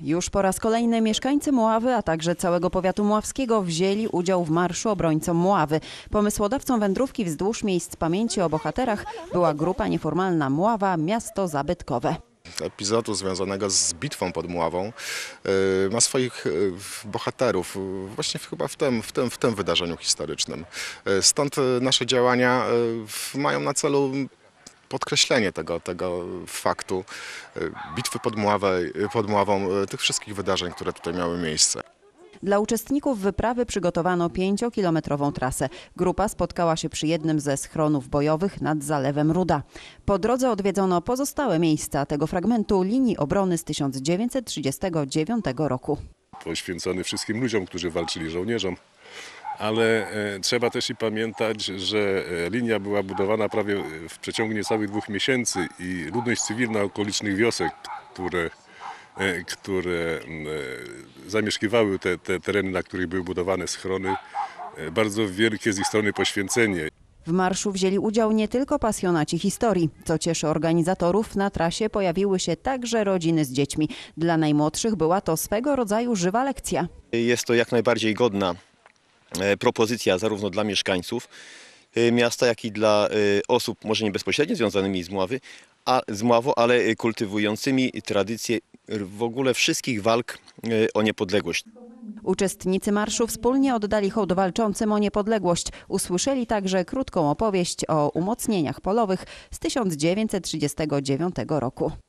Już po raz kolejny mieszkańcy Mławy, a także całego powiatu mławskiego wzięli udział w Marszu Obrońcom Mławy. Pomysłodawcą wędrówki wzdłuż miejsc pamięci o bohaterach była grupa nieformalna Mława Miasto Zabytkowe epizodu związanego z bitwą pod Mławą y, ma swoich y, bohaterów y, właśnie chyba w tym, w tym, w tym wydarzeniu historycznym. Stąd nasze działania mają na celu podkreślenie tego, tego faktu, y, bitwy pod, Mławę, y, pod Mławą, y, tych wszystkich wydarzeń, które tutaj miały miejsce. Dla uczestników wyprawy przygotowano pięciokilometrową trasę. Grupa spotkała się przy jednym ze schronów bojowych nad zalewem Ruda. Po drodze odwiedzono pozostałe miejsca tego fragmentu linii obrony z 1939 roku. Poświęcony wszystkim ludziom, którzy walczyli, żołnierzom, ale e, trzeba też i pamiętać, że e, linia była budowana prawie e, w przeciągu niecałych dwóch miesięcy i ludność cywilna okolicznych wiosek, które które zamieszkiwały te, te tereny, na których były budowane schrony, bardzo wielkie z ich strony poświęcenie. W marszu wzięli udział nie tylko pasjonaci historii. Co cieszy organizatorów, na trasie pojawiły się także rodziny z dziećmi. Dla najmłodszych była to swego rodzaju żywa lekcja. Jest to jak najbardziej godna E, propozycja zarówno dla mieszkańców e, miasta, jak i dla e, osób może nie bezpośrednio związanymi z Mławy, a, z Mławą, ale kultywującymi tradycję w ogóle wszystkich walk o niepodległość. Uczestnicy marszu wspólnie oddali hołd walczącym o niepodległość. Usłyszeli także krótką opowieść o umocnieniach polowych z 1939 roku.